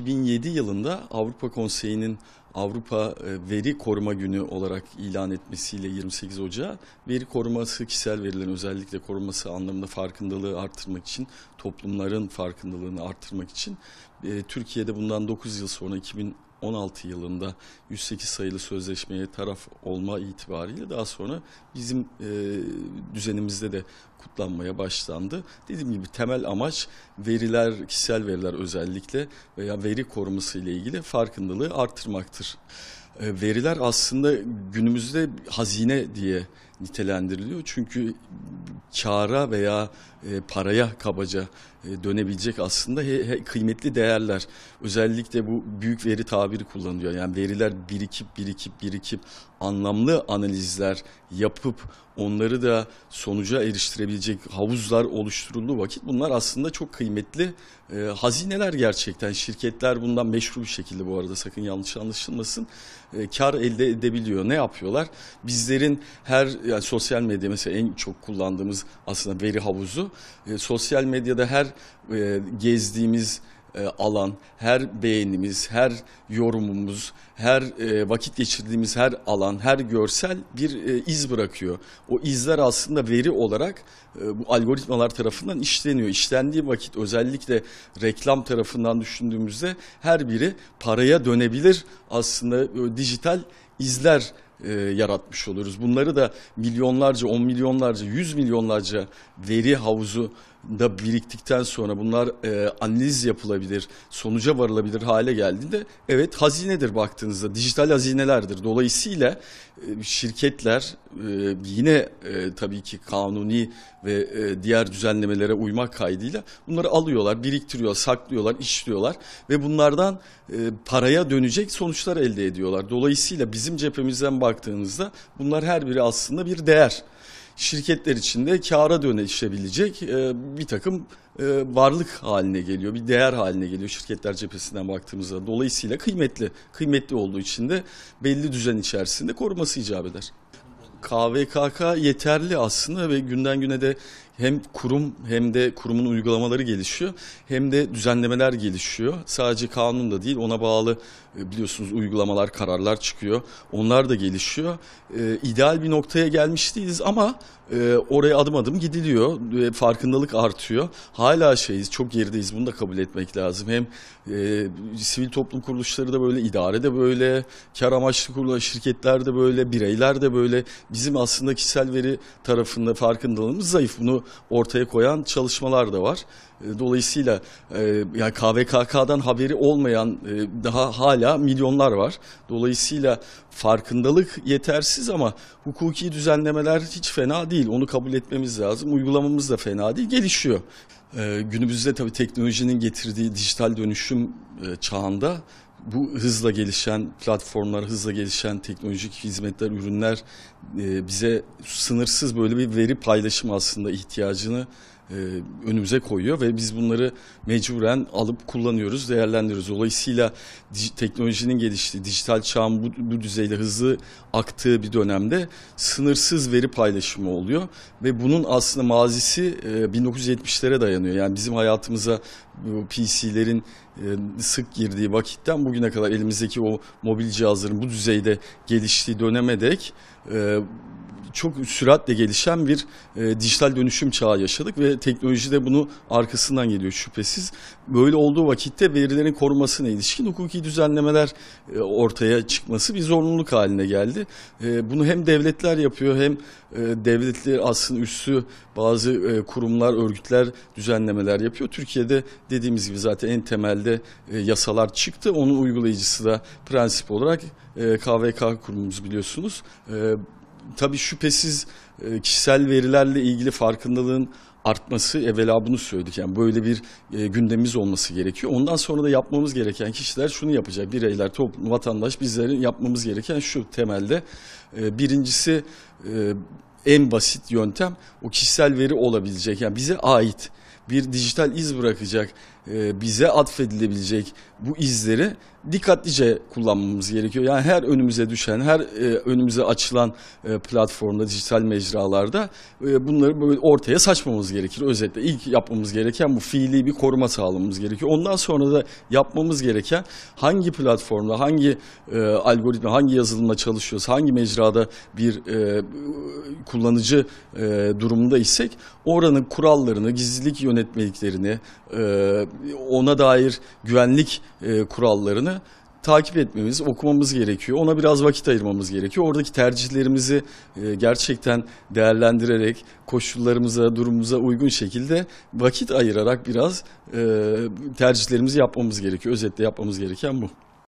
2007 yılında Avrupa Konseyi'nin Avrupa e, Veri Koruma Günü olarak ilan etmesiyle 28 Ocağı veri koruması, kişisel verilerin özellikle koruması anlamında farkındalığı arttırmak için, toplumların farkındalığını arttırmak için e, Türkiye'de bundan 9 yıl sonra 2000 2016 yılında 108 sayılı sözleşmeye taraf olma itibariyle daha sonra bizim e, düzenimizde de kutlanmaya başlandı. Dediğim gibi temel amaç veriler, kişisel veriler özellikle veya veri koruması ile ilgili farkındalığı arttırmaktır. E, veriler aslında günümüzde hazine diye nitelendiriliyor. Çünkü kara veya e, paraya kabaca e, dönebilecek aslında he, he, kıymetli değerler. Özellikle bu büyük veri tabiri kullanılıyor. Yani veriler birikip birikip birikip anlamlı analizler yapıp onları da sonuca eriştirebilecek havuzlar oluşturulduğu vakit bunlar aslında çok kıymetli e, hazineler gerçekten şirketler bundan meşru bir şekilde bu arada sakın yanlış anlaşılmasın e, kar elde edebiliyor. Ne yapıyorlar? Bizlerin her yani sosyal medya mesela en çok kullandığımız aslında veri havuzu. E, sosyal medyada her e, gezdiğimiz e, alan, her beğenimiz, her yorumumuz, her e, vakit geçirdiğimiz her alan, her görsel bir e, iz bırakıyor. O izler aslında veri olarak bu algoritmalar tarafından işleniyor. İşlendiği vakit özellikle reklam tarafından düşündüğümüzde her biri paraya dönebilir aslında dijital izler e, yaratmış oluruz. Bunları da milyonlarca, on milyonlarca, yüz milyonlarca veri havuzu da biriktikten sonra bunlar e, analiz yapılabilir, sonuca varılabilir hale geldiğinde evet hazinedir baktığınızda dijital hazinelerdir. Dolayısıyla e, şirketler e, yine e, tabii ki kanuni ve e, diğer düzenlemelere uymak kaydıyla bunları alıyorlar, biriktiriyor, saklıyorlar, işliyorlar ve bunlardan e, paraya dönecek sonuçlar elde ediyorlar. Dolayısıyla bizim cephemizden baktığınızda bunlar her biri aslında bir değer şirketler içinde kâra dönüşebilecek e, bir takım e, varlık haline geliyor, bir değer haline geliyor şirketler cephesinden baktığımızda. Dolayısıyla kıymetli, kıymetli olduğu için de belli düzen içerisinde koruması icap eder. KVKK yeterli aslında ve günden güne de hem kurum hem de kurumun uygulamaları gelişiyor hem de düzenlemeler gelişiyor. Sadece kanun da değil ona bağlı e, biliyorsunuz uygulamalar, kararlar çıkıyor. Onlar da gelişiyor. Ee, ideal bir noktaya gelmiş değiliz ama e, oraya adım adım gidiliyor. E, farkındalık artıyor. Hala şeyiz, çok gerideyiz. Bunu da kabul etmek lazım. Hem e, sivil toplum kuruluşları da böyle, idare de böyle, kar amaçlı kurulan şirketler de böyle, bireyler de böyle. Bizim aslında kişisel veri tarafında farkındalığımız zayıf. Bunu ortaya koyan çalışmalar da var. E, dolayısıyla e, yani KVKK'dan haberi olmayan e, daha hala milyonlar var. Dolayısıyla farkındalık yetersiz ama hukuki düzenlemeler hiç fena değil. Onu kabul etmemiz lazım. Uygulamamız da fena değil. Gelişiyor. Günümüzde tabii teknolojinin getirdiği dijital dönüşüm çağında bu hızla gelişen platformlar, hızla gelişen teknolojik hizmetler, ürünler e, bize sınırsız böyle bir veri paylaşımı aslında ihtiyacını e, önümüze koyuyor ve biz bunları mecburen alıp kullanıyoruz, değerlendiriyoruz. Dolayısıyla teknolojinin geliştiği, dijital çağın bu, bu düzeyde hızlı aktığı bir dönemde sınırsız veri paylaşımı oluyor ve bunun aslında mazisi 1970'lere e, dayanıyor. Yani bizim hayatımıza PC'lerin e, sık girdiği vakitten bugüne kadar elimizdeki o mobil cihazların bu düzeyde geliştiği döneme dek e, çok süratle gelişen bir e, dijital dönüşüm çağı yaşadık ve teknoloji de bunu arkasından geliyor şüphesiz. Böyle olduğu vakitte verilerin korunmasına ilişkin hukuki düzenlemeler ortaya çıkması bir zorunluluk haline geldi. bunu hem devletler yapıyor hem e, aslında üstü bazı kurumlar, örgütler düzenlemeler yapıyor. Türkiye'de dediğimiz gibi zaten en temelde ilgili e, yasalar çıktı. Onun uygulayıcısı da prensip olarak e, KVK kurumumuz biliyorsunuz. E, tabii şüphesiz e, kişisel verilerle ilgili farkındalığın artması evvela bunu söyledik. Yani böyle bir e, gündemimiz olması gerekiyor. Ondan sonra da yapmamız gereken kişiler şunu yapacak. Bireyler, toplum, vatandaş bizlerin yapmamız gereken şu temelde. E, birincisi e, en basit yöntem o kişisel veri olabilecek. Yani bize ait bir dijital iz bırakacak e, bize atfedilebilecek bu izleri dikkatlice kullanmamız gerekiyor. Yani her önümüze düşen, her e, önümüze açılan e, platformda, dijital mecralarda bunları böyle ortaya saçmamız gerekir. Özetle ilk yapmamız gereken bu fiili bir koruma sağlamamız gerekiyor. Ondan sonra da yapmamız gereken hangi platformda, hangi algoritma, hangi yazılımla çalışıyoruz, hangi mecrada bir kullanıcı durumunda isek oranın kurallarını, gizlilik yönetmeliklerini, ona dair güvenlik e, kurallarını takip etmemiz, okumamız gerekiyor. Ona biraz vakit ayırmamız gerekiyor. Oradaki tercihlerimizi e, gerçekten değerlendirerek koşullarımıza, durumumuza uygun şekilde vakit ayırarak biraz e, tercihlerimizi yapmamız gerekiyor. Özetle yapmamız gereken bu.